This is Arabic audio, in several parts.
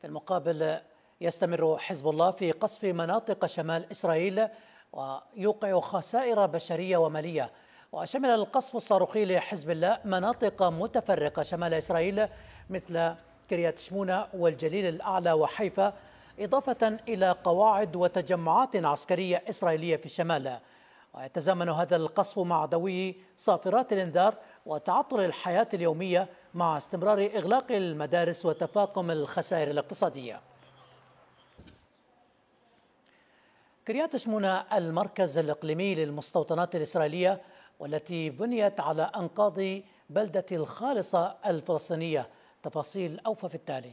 في المقابل يستمر حزب الله في قصف مناطق شمال إسرائيل ويوقع خسائر بشرية ومالية وشمل القصف الصاروخي لحزب الله مناطق متفرقة شمال إسرائيل مثل كريات شمونة والجليل الأعلى وحيفا إضافة إلى قواعد وتجمعات عسكرية إسرائيلية في الشمال ويتزامن هذا القصف مع دوي صافرات الإنذار وتعطل الحياة اليومية مع استمرار إغلاق المدارس وتفاقم الخسائر الاقتصادية كريات شمونة المركز الإقليمي للمستوطنات الإسرائيلية والتي بنيت على أنقاض بلدة الخالصة الفلسطينية تفاصيل أوفى في التالي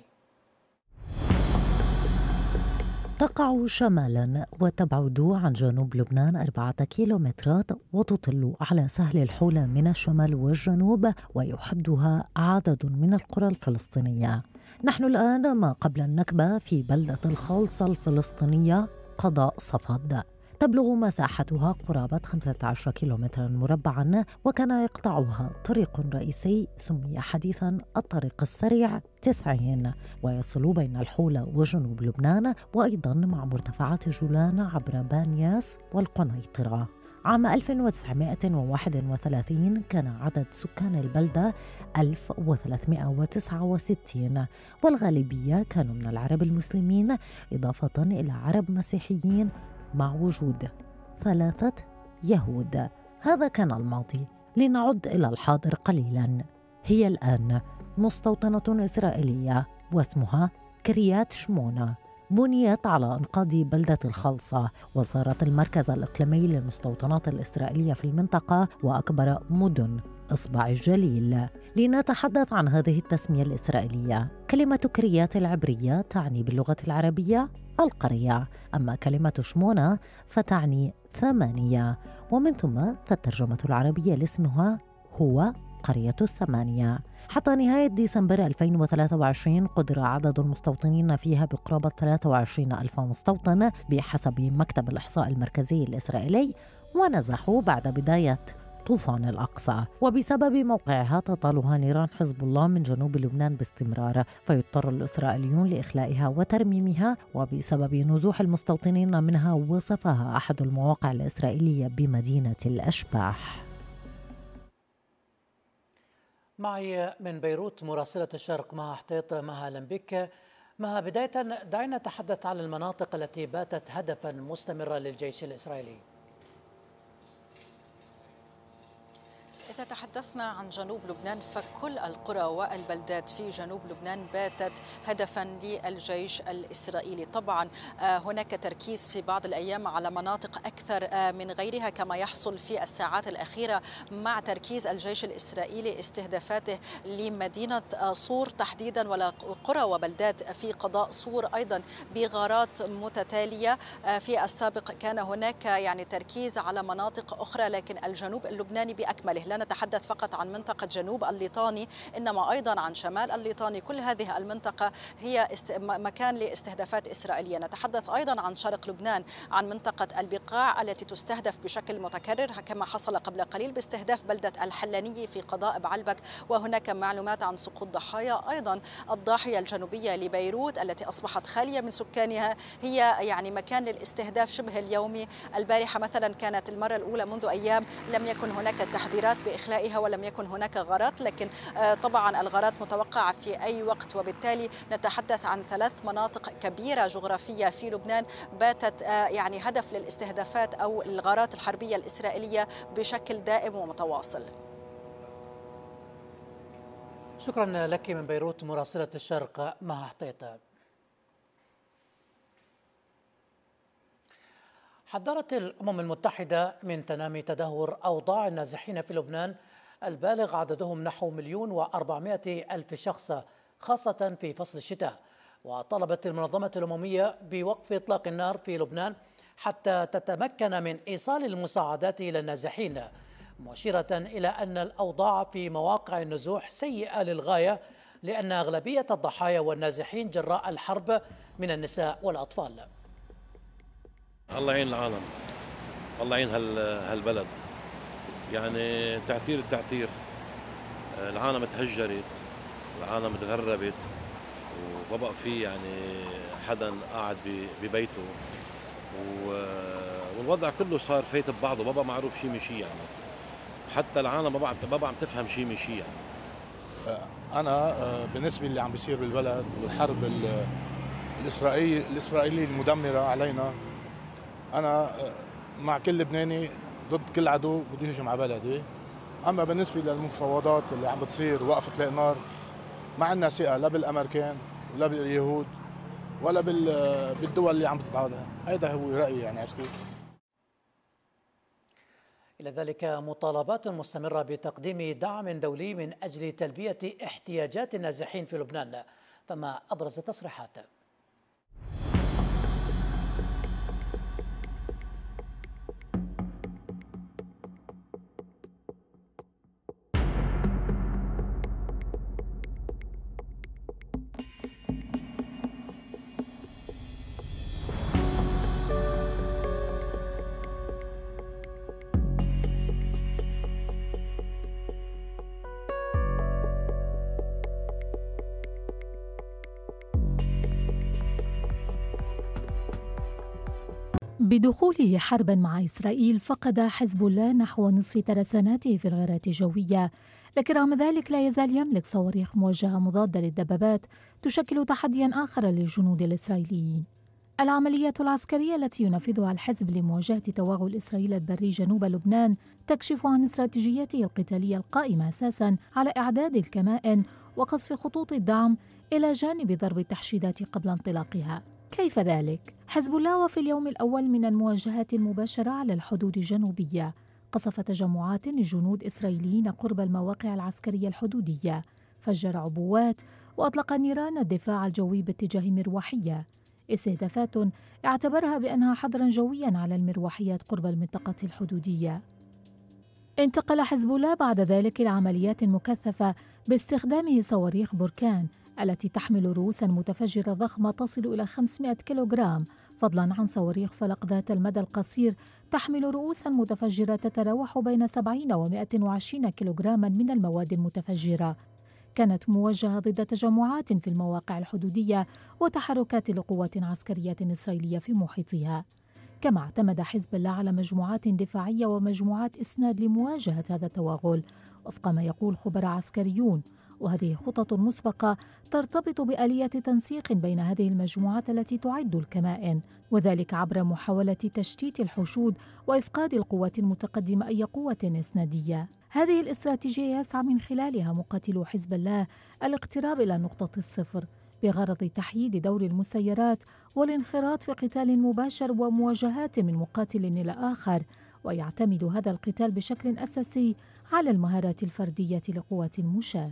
تقع شمالا وتبعد عن جنوب لبنان أربعة كيلومترات وتطل على سهل الحولة من الشمال والجنوب ويحدها عدد من القرى الفلسطينية نحن الآن ما قبل النكبة في بلدة الخالصة الفلسطينية قضاء صفد تبلغ مساحتها قرابة 15 كيلومترا مربعا وكان يقطعها طريق رئيسي سمي حديثا الطريق السريع 90 ويصل بين الحولة وجنوب لبنان وأيضا مع مرتفعات جولان عبر بانياس والقنيطرة عام 1931 كان عدد سكان البلدة 1369 والغالبية كانوا من العرب المسلمين إضافة إلى عرب مسيحيين مع وجود ثلاثة يهود هذا كان الماضي لنعد إلى الحاضر قليلا هي الآن مستوطنة إسرائيلية واسمها كريات شمونة بنيت على انقاض بلده الخلصه وصارت المركز الاقليمي للمستوطنات الاسرائيليه في المنطقه واكبر مدن اصبع الجليل لنتحدث عن هذه التسميه الاسرائيليه كلمه كريات العبريه تعني باللغه العربيه القرية أما كلمة شمونة فتعني ثمانية ومن ثم فالترجمة العربية لاسمها هو قرية الثمانية حتى نهاية ديسمبر 2023 قدر عدد المستوطنين فيها بقرابة 23 ألف مستوطن بحسب مكتب الإحصاء المركزي الإسرائيلي ونزحوا بعد بداية طوفان الأقصى وبسبب موقعها تطالها نيران حزب الله من جنوب لبنان باستمرار فيضطر الإسرائيليون لإخلائها وترميمها وبسبب نزوح المستوطنين منها وصفها أحد المواقع الإسرائيلية بمدينة الأشباح معي من بيروت مراسلة الشرق مها حطيط مها لمبيك مها بداية دعينا نتحدث عن المناطق التي باتت هدفا مستمرا للجيش الإسرائيلي إذا تحدثنا عن جنوب لبنان فكل القرى والبلدات في جنوب لبنان باتت هدفا للجيش الإسرائيلي طبعا آه، هناك تركيز في بعض الأيام على مناطق أكثر آه، من غيرها كما يحصل في الساعات الأخيرة مع تركيز الجيش الإسرائيلي استهدافاته لمدينة آه، صور تحديدا وقرى وبلدات في قضاء صور أيضا بغارات متتالية في السابق كان هناك يعني تركيز على مناطق أخرى لكن الجنوب اللبناني بأكمله لنا نتحدث فقط عن منطقة جنوب الليطاني إنما أيضا عن شمال الليطاني كل هذه المنطقة هي است... مكان لاستهدافات إسرائيلية نتحدث أيضا عن شرق لبنان عن منطقة البقاع التي تستهدف بشكل متكرر كما حصل قبل قليل باستهداف بلدة الحلانية في قضاء بعلبك وهناك معلومات عن سقوط ضحايا أيضا الضاحية الجنوبية لبيروت التي أصبحت خالية من سكانها هي يعني مكان للاستهداف شبه اليومي البارحة مثلا كانت المرة الأولى منذ أيام لم يكن هناك تحذيرات بأ لإخلائها ولم يكن هناك غارات لكن آه، طبعا الغارات متوقعة في أي وقت وبالتالي نتحدث عن ثلاث مناطق كبيرة جغرافية في لبنان باتت آه، يعني هدف للاستهدافات أو الغارات الحربية الإسرائيلية بشكل دائم ومتواصل شكرا لك من بيروت مراسلة الشرق مها حطيطة حذرت الأمم المتحدة من تنامي تدهور أوضاع النازحين في لبنان البالغ عددهم نحو مليون وأربعمائة ألف شخص خاصة في فصل الشتاء وطلبت المنظمة الأممية بوقف إطلاق النار في لبنان حتى تتمكن من إيصال المساعدات إلى النازحين مشيرة إلى أن الأوضاع في مواقع النزوح سيئة للغاية لأن أغلبية الضحايا والنازحين جراء الحرب من النساء والأطفال الله يعين العالم الله يعين هالبلد يعني تعتير التعتير العالم تهجرت العالم تغربت وبقى في يعني حدا قاعد ببيته والوضع كله صار فايت ببعضه ما بقى معروف شيء من شيء يعني حتى العالم ما بقى ما عم تفهم شيء من شيء يعني انا آه، بالنسبه اللي عم بيصير بالبلد والحرب الاسرائيليه الاسرائيليه المدمره علينا انا مع كل لبناني ضد كل عدو بده يهجم على بلدي اما بالنسبه للمفاوضات اللي عم بتصير وقفه النار ما عندنا ثقه لا بالامريكان ولا باليهود ولا بالدول اللي عم تتعاضد هذا هو رايي يعني عرفت كيف إلى ذلك مطالبات مستمرة بتقديم دعم دولي من أجل تلبية احتياجات النازحين في لبنان فما أبرز تصريحاته بدخوله حربا مع إسرائيل فقد حزب الله نحو نصف ترساناته في الغارات الجوية لكن رغم ذلك لا يزال يملك صواريخ موجهة مضادة للدبابات تشكل تحديا آخر للجنود الإسرائيليين العملية العسكرية التي ينفذها الحزب لمواجهة توغل إسرائيل البري جنوب لبنان تكشف عن استراتيجيته القتالية القائمة أساسا على إعداد الكمائن وقصف خطوط الدعم إلى جانب ضرب التحشيدات قبل انطلاقها كيف ذلك؟ حزب الله وفي اليوم الأول من المواجهات المباشرة على الحدود الجنوبية قصف تجمعات لجنود إسرائيليين قرب المواقع العسكرية الحدودية فجر عبوات وأطلق نيران الدفاع الجوي باتجاه مروحية استهدافات اعتبرها بأنها حظرا جويا على المروحيات قرب المنطقة الحدودية انتقل حزب الله بعد ذلك لعمليات مكثفة باستخدامه صواريخ بركان التي تحمل رؤوسا متفجرة ضخمة تصل إلى 500 كيلوغرام فضلا عن صواريخ فلق ذات المدى القصير تحمل رؤوسا متفجرة تتراوح بين 70 و 120 كيلوغراما من المواد المتفجرة كانت موجهة ضد تجمعات في المواقع الحدودية وتحركات لقوات عسكرية إسرائيلية في محيطها كما اعتمد حزب الله على مجموعات دفاعية ومجموعات إسناد لمواجهة هذا التوغل وفق ما يقول خبراء عسكريون وهذه خطط مسبقة ترتبط بآلية تنسيق بين هذه المجموعات التي تعد الكمائن وذلك عبر محاولة تشتيت الحشود وإفقاد القوات المتقدمة أي قوة إسنادية هذه الاستراتيجية يسعى من خلالها مقاتلو حزب الله الاقتراب إلى نقطة الصفر بغرض تحييد دور المسيرات والانخراط في قتال مباشر ومواجهات من مقاتل إلى آخر ويعتمد هذا القتال بشكل أساسي على المهارات الفردية لقوات المشاة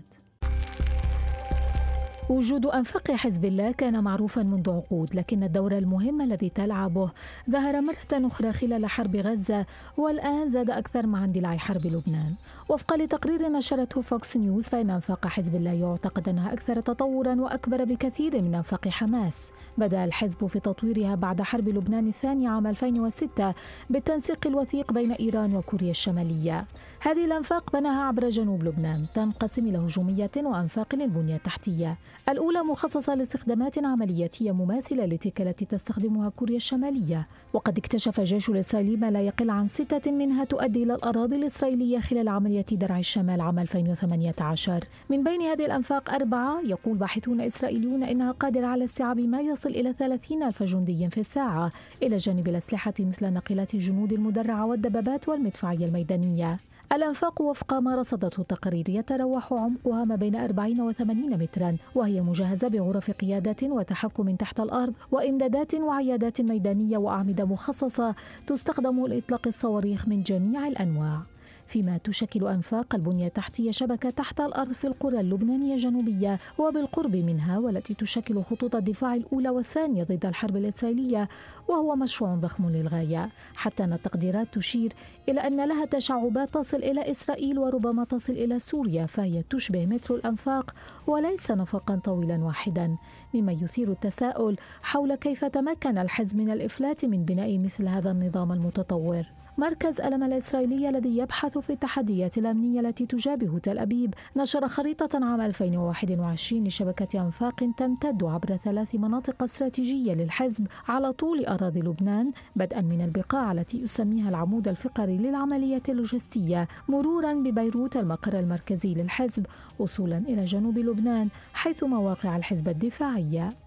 وجود أنفاق حزب الله كان معروفا منذ عقود لكن الدور المهم الذي تلعبه ظهر مرة أخرى خلال حرب غزة والآن زاد أكثر مع اندلاع حرب لبنان وفقا لتقرير نشرته فوكس نيوز فإن أنفاق حزب الله يعتقد أنها أكثر تطورا وأكبر بكثير من أنفاق حماس بدأ الحزب في تطويرها بعد حرب لبنان الثانية عام 2006 بالتنسيق الوثيق بين إيران وكوريا الشمالية هذه الأنفاق بناها عبر جنوب لبنان تنقسم إلى هجومية وأنفاق للبنية التحتية الأولى مخصصة لاستخدامات عملياتية مماثلة لتلك التي تستخدمها كوريا الشمالية وقد اكتشف الجيش الإسرائيلي ما لا يقل عن ستة منها تؤدي إلى الأراضي الإسرائيلية خلال عملية درع الشمال عام 2018 من بين هذه الأنفاق أربعة يقول باحثون إسرائيليون إنها قادرة على استيعاب ما يصل إلى 30 ألف جندي في الساعة إلى جانب الأسلحة مثل ناقلات الجنود المدرعة والدبابات والمدفعية الميدانية الأنفاق وفق ما رصدته التقارير يتراوح عمقها ما بين 40 و 80 مترا وهي مجهزة بغرف قيادة وتحكم تحت الأرض وإمدادات وعيادات ميدانية وأعمدة مخصصة تستخدم لإطلاق الصواريخ من جميع الأنواع فيما تشكل أنفاق البنية التحتية شبكة تحت الأرض في القرى اللبنانية الجنوبية وبالقرب منها والتي تشكل خطوط الدفاع الأولى والثانية ضد الحرب الإسرائيلية وهو مشروع ضخم للغاية حتى أن التقديرات تشير إلى أن لها تشعبات تصل إلى إسرائيل وربما تصل إلى سوريا فهي تشبه مترو الأنفاق وليس نفقا طويلا واحدا مما يثير التساؤل حول كيف تمكن الحزب من الإفلات من بناء مثل هذا النظام المتطور مركز ألم الإسرائيلي الذي يبحث في التحديات الأمنية التي تجابه تل أبيب نشر خريطة عام 2021 لشبكة أنفاق تمتد عبر ثلاث مناطق استراتيجية للحزب على طول أراضي لبنان بدءا من البقاع التي يسميها العمود الفقري للعملية اللوجستية مرورا ببيروت المقر المركزي للحزب وصولا إلى جنوب لبنان حيث مواقع الحزب الدفاعية